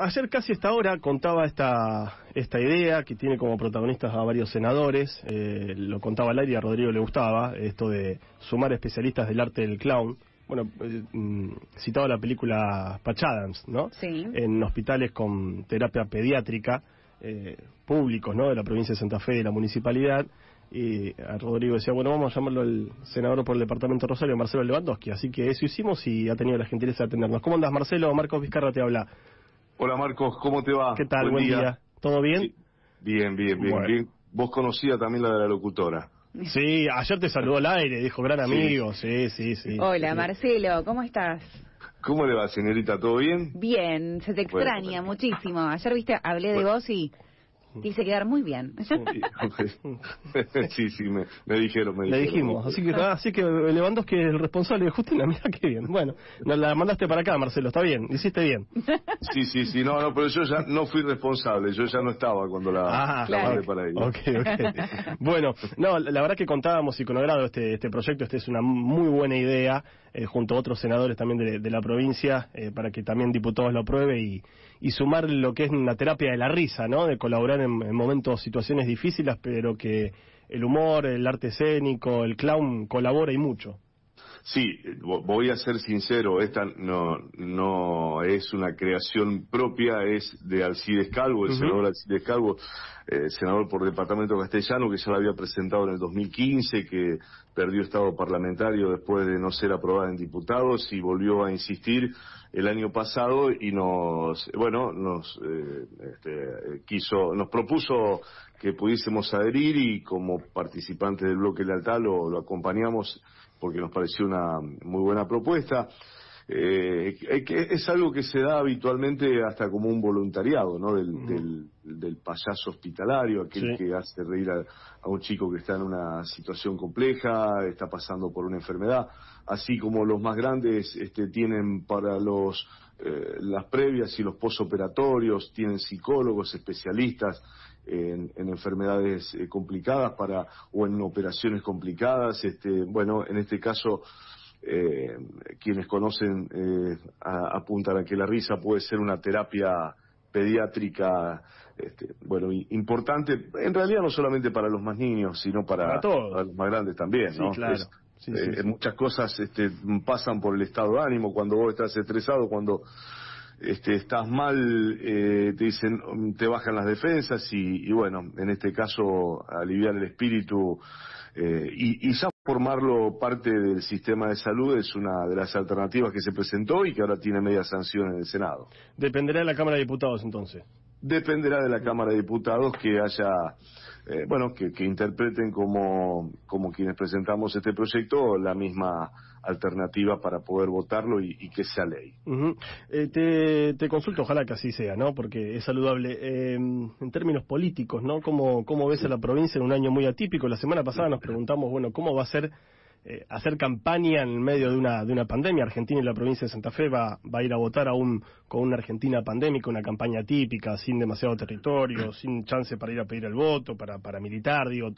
Ayer casi esta hora contaba esta, esta idea que tiene como protagonistas a varios senadores, eh, lo contaba al aire y a Rodrigo le gustaba, esto de sumar especialistas del arte del clown, bueno, eh, mm, citaba la película Pachadams, ¿no? Sí. En hospitales con terapia pediátrica, eh, públicos, ¿no? De la provincia de Santa Fe, de la municipalidad. Y a Rodrigo decía, bueno, vamos a llamarlo el senador por el departamento Rosario, Marcelo Lewandowski. Así que eso hicimos y ha tenido la gentileza de atendernos. ¿Cómo andas, Marcelo? Marcos Vizcarra te habla. Hola Marcos, ¿cómo te va? ¿Qué tal? Buen, día. ¿Todo bien? Bien, bien, bien, bien. Vos conocía también la de la locutora. Sí, ayer te saludó al aire, dijo gran amigo. Sí, sí, sí. Hola, Marcelo, ¿cómo estás? ¿Cómo le va, señorita? ¿Todo bien? Bien, se te extraña pues, muchísimo. Ayer, viste, hablé de vos y Dice quedar muy bien. sí, sí, me, me dijeron, Le dijimos, así que, así que es el responsable, justo en mira qué bien. Bueno, nos la mandaste para acá, Marcelo, está bien, hiciste bien. Sí, sí, sí, no, no, pero yo ya no fui responsable, yo ya no estaba cuando la, ah, mandé para ahí. Bueno, no, la, verdad que contábamos y con este, este proyecto, este es una muy buena idea, eh, junto a otros senadores también de, la provincia, eh, para que también diputados lo apruebe y, y sumar lo que es una terapia de la risa, ¿no? De colaborar en momentos, situaciones difíciles, pero que el humor, el arte escénico, el clown colabora y mucho. Sí, voy a ser sincero, esta no, no es una creación propia, es de Alcides Calvo, el senador Alcides Calvo, eh, senador por departamento castellano, que ya lo había presentado en el 2015, que perdió estado parlamentario después de no ser aprobada en diputados y volvió a insistir el año pasado y nos, bueno, nos eh, este, quiso, nos propuso que pudiésemos adherir y como participante del bloque Lealtad lo, lo acompañamos porque nos pareció una muy buena propuesta. Eh, es algo que se da habitualmente hasta como un voluntariado, ¿no? Del, del, payaso hospitalario, aquel que hace reír a, a, un chico que está en una situación compleja, está pasando por una enfermedad, así como los más grandes este, tienen para los eh, las previas y los posoperatorios, tienen psicólogos especialistas en, enfermedades eh, complicadas para o en operaciones complicadas. Este, bueno, en este caso, eh, quienes conocen apuntarán apuntan a que la risa puede ser una terapia pediátrica, este, bueno, importante, en realidad no solamente para los más niños, sino para, los más grandes también, eh, sí, Muchas cosas este, pasan por el estado de ánimo, cuando vos estás estresado, cuando este, estás mal, eh, te dicen, te bajan las defensas y, bueno, en este caso aliviar el espíritu eh, y, y ya formarlo parte del sistema de salud es una de las alternativas que se presentó y que ahora tiene media sanción en el Senado. Dependerá de la Cámara de Diputados entonces dependerá de la Cámara de Diputados que haya, eh, bueno, que, interpreten como, como quienes presentamos este proyecto la misma alternativa para poder votarlo y, que sea ley. Eh, te, consulto, ojalá que así sea, ¿no? Porque es saludable. Em, en términos políticos, ¿no? ¿Cómo ves a la provincia en un año muy atípico? La semana pasada nos preguntamos, bueno, ¿cómo va a ser eh, hacer campaña en medio de una, de una pandemia. Argentina y la provincia de Santa Fe va, a ir a votar aún con una Argentina pandémica, una campaña típica, sin demasiado territorio, mm. sin chance para ir a pedir el voto, para, para militar, digo,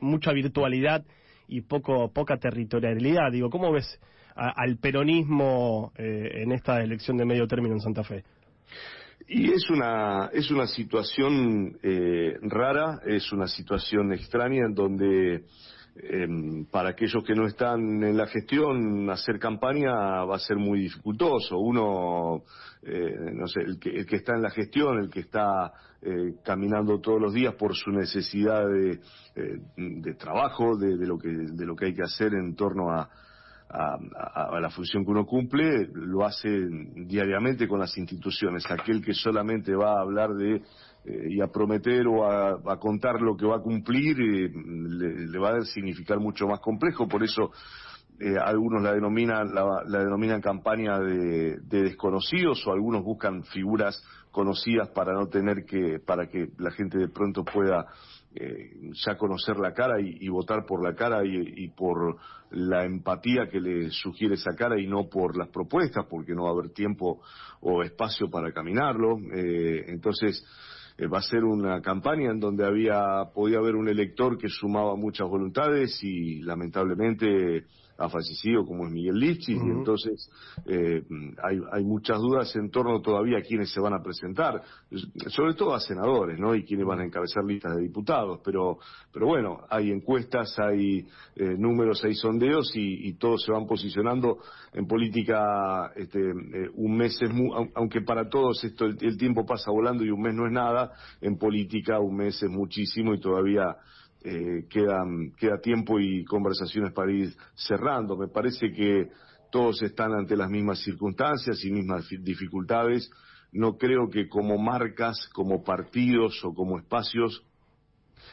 mucha virtualidad y poco, poca territorialidad. Digo, ¿cómo ves al peronismo eh, en esta elección de medio término en Santa Fe? Y es una, es una situación eh, rara, es una situación extraña en donde Em, para aquellos que no están en la gestión, hacer campaña va a ser muy dificultoso. Uno, eh, no sé, el que, está en la gestión, el que está eh, caminando todos los días por su necesidad de, eh, trabajo, de, lo que, hay que hacer en torno a, la función que uno cumple, lo hace diariamente con las instituciones. Aquel que solamente va a hablar de eh, y a prometer o a, contar lo que va a cumplir eh, le, va a significar mucho más complejo. Por eso eh, algunos la denominan, la, la denominan campaña de, desconocidos o algunos buscan figuras conocidas para no tener que, para que la gente de pronto pueda ya conocer la cara y, votar por la cara y, y por la empatía que le sugiere esa cara y no por las propuestas porque no va a haber tiempo o espacio para caminarlo. entonces, eh, va a ser una campaña en donde había podía haber un elector que sumaba muchas voluntades y lamentablemente ha fallecido, como es Miguel Lichis, y entonces eh, hay, muchas dudas en torno todavía a quiénes se van a presentar, sobre todo a senadores, ¿no? Y quiénes van a encabezar listas de diputados, pero, pero bueno, hay encuestas, hay eh, números, hay sondeos y, todos se van posicionando en política. Este, eh, un mes es mu aunque para todos esto el tiempo pasa volando y un mes no es nada, en política un mes es muchísimo y todavía eh, queda tiempo y conversaciones para ir cerrando. Me parece que todos están ante las mismas circunstancias y mismas dificultades. No creo que como marcas, como partidos o como espacios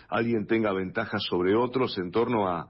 alguien tenga ventajas sobre otros en torno a,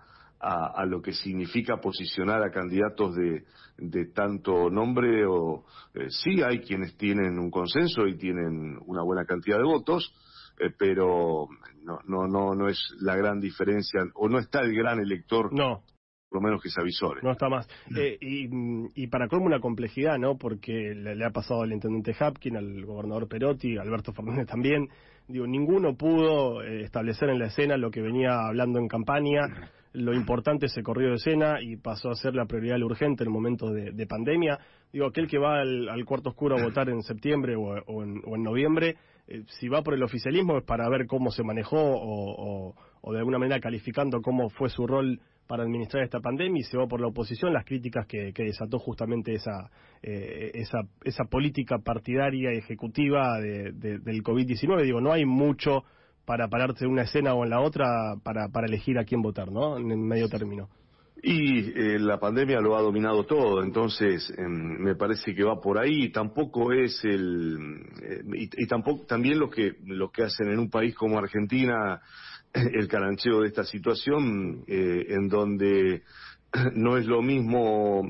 lo que significa posicionar a candidatos de, de tanto nombre o eh, sí hay quienes tienen un consenso y tienen una buena cantidad de votos eh, pero no, no, no, es la gran diferencia, o no está el gran elector. No. Por lo menos que se avisore. No está más. Mm. Eh, y, y, para colmo una complejidad, ¿no? Porque le, ha pasado al intendente Hapkin, al gobernador Perotti, Alberto Fernández también. Digo, ninguno pudo eh, establecer en la escena lo que venía hablando en campaña. Mm. Lo importante se corrió de escena y pasó a ser la prioridad urgente en el de, de, pandemia. Digo, aquel que va al, cuarto oscuro a mm. votar en septiembre o en noviembre eh, si va por el oficialismo es para ver cómo se manejó o, de alguna manera calificando cómo fue su rol para administrar esta pandemia y se va por la oposición las críticas que, desató justamente eh, esa, esa, política partidaria ejecutiva de, del COVID-19. Digo, no hay mucho para pararse en una escena o en la otra para, elegir a quién votar, ¿no? En medio término. Y eh, la pandemia lo ha dominado todo, entonces em, me parece que va por ahí. Tampoco es el eh, y, tampoco también lo que lo que hacen en un país como Argentina eh, el carancheo de esta situación en donde no es lo mismo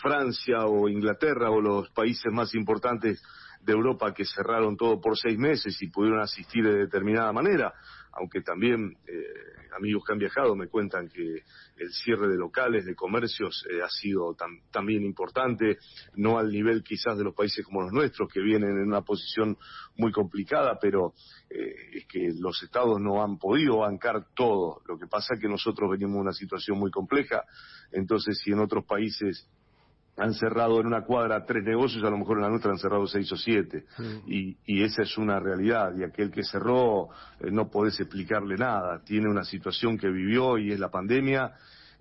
Francia o Inglaterra o los países más importantes de Europa que cerraron todo por seis meses y pudieron asistir de determinada manera aunque también eh, amigos que han viajado me cuentan que el cierre de locales, de comercios, eh, ha sido también importante, no al nivel quizás de los países como los nuestros, que vienen en una posición muy complicada, pero eh, es que los estados no han podido bancar todo. Lo que pasa es que nosotros venimos de una situación muy compleja, entonces si en otros países han cerrado en una cuadra tres negocios, a lo mejor en la nuestra han cerrado seis o siete. Mm. Y, y, esa es una realidad. Y aquel que cerró eh, no podés explicarle nada. Tiene una situación que vivió y es la pandemia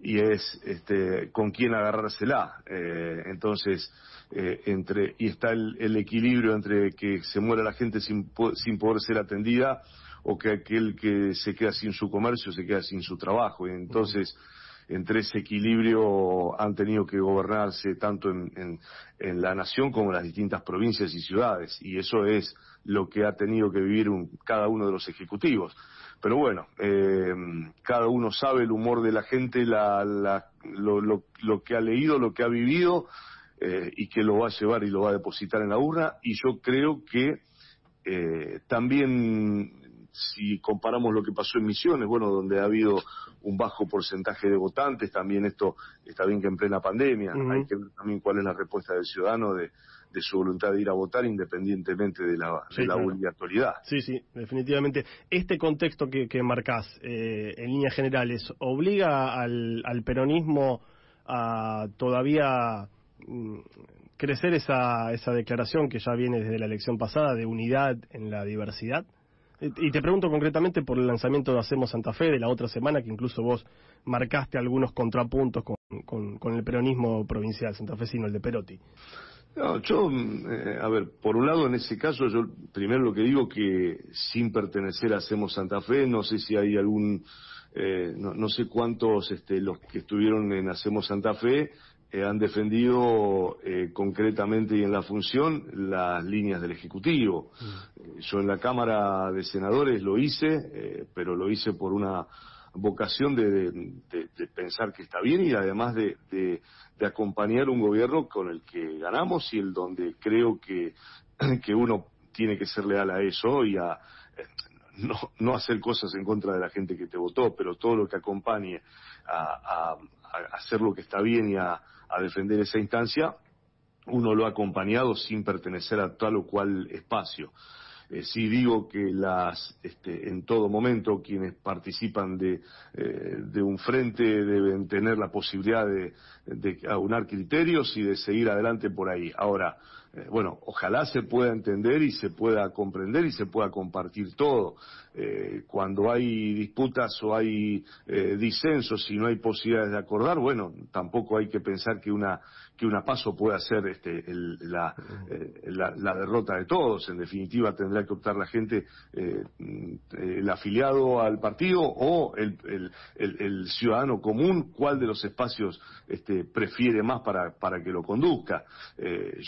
y es este, con quién agarrársela. Eh, entonces, eh, entre, y está el, equilibrio entre que se muera la gente sin, sin poder ser atendida o que aquel que se queda sin su comercio se queda sin su trabajo. Y entonces, entre ese equilibrio han tenido que gobernarse tanto en, la nación como en las distintas provincias y ciudades, y eso es lo que ha tenido que vivir cada uno de los ejecutivos. Pero bueno, eh, cada uno sabe el humor de la gente, la, lo, que ha leído, lo que ha vivido, eh, y que lo va a llevar y lo va a depositar en la urna, y yo creo que eh, también si comparamos lo que pasó en Misiones, bueno, donde ha habido un bajo porcentaje de votantes, también esto está bien que en plena pandemia, hay que ver también cuál es la respuesta del ciudadano de, su voluntad de ir a votar independientemente de la, de obligatoriedad. Sí, sí, definitivamente. Este contexto que, que eh, en líneas generales, ¿obliga al, peronismo a todavía mm, crecer esa, esa declaración que ya viene desde la elección pasada de unidad en la diversidad? Y te pregunto concretamente por el lanzamiento de Hacemos Santa Fe de la otra semana, que incluso vos marcaste algunos contrapuntos con, el peronismo provincial santafesino, el de Perotti. No, yo, eh, a ver, por un lado en ese caso yo primero lo que digo que sin pertenecer a Hacemos Santa Fe, no sé si hay algún, eh, no, no, sé cuántos este, los que estuvieron en Hacemos Santa Fe eh, han defendido eh, concretamente y en la función las líneas del Ejecutivo. Mm. Yo en la Cámara de Senadores lo hice, eh, pero lo hice por una vocación de, pensar que está bien y además de, acompañar un gobierno con el que ganamos y el donde creo que, que uno tiene que ser leal a eso y a no, no hacer cosas en contra de la gente que te votó, pero todo lo que acompañe a hacer lo que está bien y a, a defender esa instancia, uno lo ha acompañado sin pertenecer a tal o cual espacio. Si eh, sí digo que las, este, en todo momento quienes participan eh, de, un frente deben tener la posibilidad de aunar criterios y de seguir adelante por ahí. Ahora, eh, bueno, ojalá se pueda entender y se pueda comprender y se pueda compartir todo. Eh, cuando hay disputas o hay eh, disensos y no hay posibilidades de acordar, bueno, tampoco hay que pensar que una que una paso pueda ser este, la, derrota de todos. En definitiva, tendrá que optar la gente, el afiliado al partido o el, ciudadano común, cuál de los espacios este, prefiere más para, para que lo conduzca.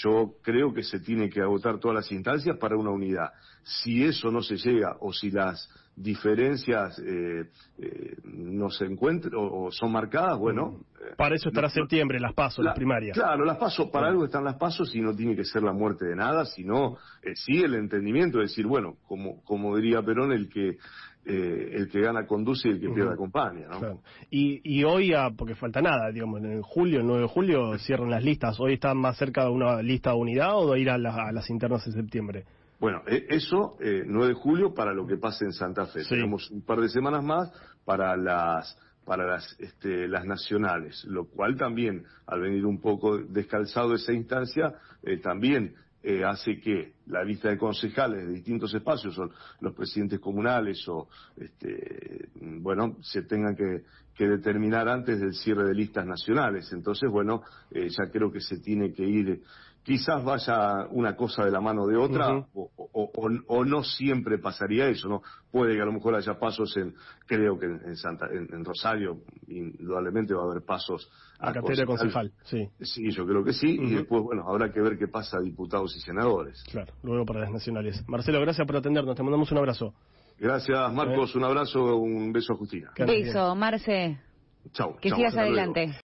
yo creo creo que se tiene que agotar todas las instancias para una unidad. Si eso no se llega o si las diferencias eh, eh, no se encuentran o, son marcadas, bueno. Mm. Eh, para eso estará septiembre, las pasos, las primarias. Claro, las pasos, para mm. algo están las pasos y no tiene que ser la muerte de nada, sino eh, sí el entendimiento, es decir, bueno, como, como diría Perón, el que el que gana conduce y el que pierde acompaña, ¿no? Y, hoy, porque falta nada, digamos, en julio, el 9 de julio, cierran las listas. ¿Hoy están más cerca de una lista de unidad o de ir a, las internas en septiembre? Bueno, e, eso, eh, 9 de julio, para lo que pase en Santa Fe. Tenemos un par de semanas más para las para las, este, las nacionales, lo cual también, al venir un poco descalzado de esa instancia, eh, también eh, hace que la lista de concejales de distintos espacios, o los presidentes comunales, o este, bueno, se tengan que, que determinar antes del cierre de listas nacionales. Entonces, bueno, eh, ya creo que se tiene que ir quizás vaya una cosa de la mano de otra o, no siempre pasaría eso no puede que a lo mejor haya pasos en creo que en, Santa en, Rosario indudablemente va a haber pasos a Cateria concejal sí sí yo creo que sí y después bueno habrá que ver qué pasa diputados y senadores claro luego para las nacionales Marcelo gracias por atendernos te mandamos un abrazo gracias Marcos un abrazo un beso a Justina beso Marce chao que sigas adelante